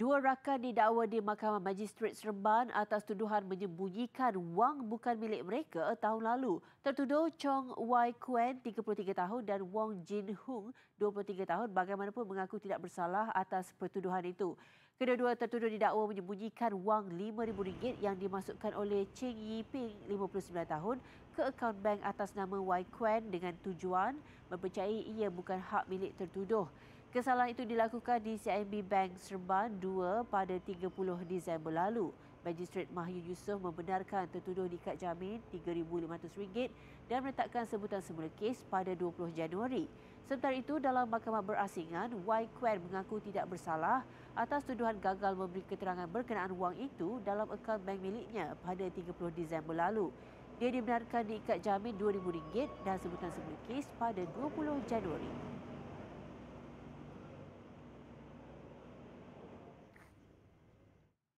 Dua rakan didakwa di Mahkamah magistrat Seremban atas tuduhan menyembunyikan wang bukan milik mereka tahun lalu. Tertuduh Chong Wai Kuen, 33 tahun dan Wong Jin Hung, 23 tahun bagaimanapun mengaku tidak bersalah atas pertuduhan itu. Kedua-dua tertuduh didakwa menyembunyikan wang RM5,000 yang dimasukkan oleh Cheng Yi Ping, 59 tahun, ke akaun bank atas nama Wai Kuen dengan tujuan mempercayai ia bukan hak milik tertuduh. Kesalahan itu dilakukan di CIMB Bank Serban 2 pada 30 Disember lalu. Magistrat Mahyu Yusof membenarkan tertuduh diikat jamin RM3,500 dan menetapkan sebutan semula kes pada 20 Januari. Sementara itu, dalam mahkamah berasingan, Y. Quen mengaku tidak bersalah atas tuduhan gagal memberi keterangan berkenaan wang itu dalam akaun bank miliknya pada 30 Disember lalu. Dia dibenarkan diikat jamin RM2,000 dan sebutan semula kes pada 20 Januari.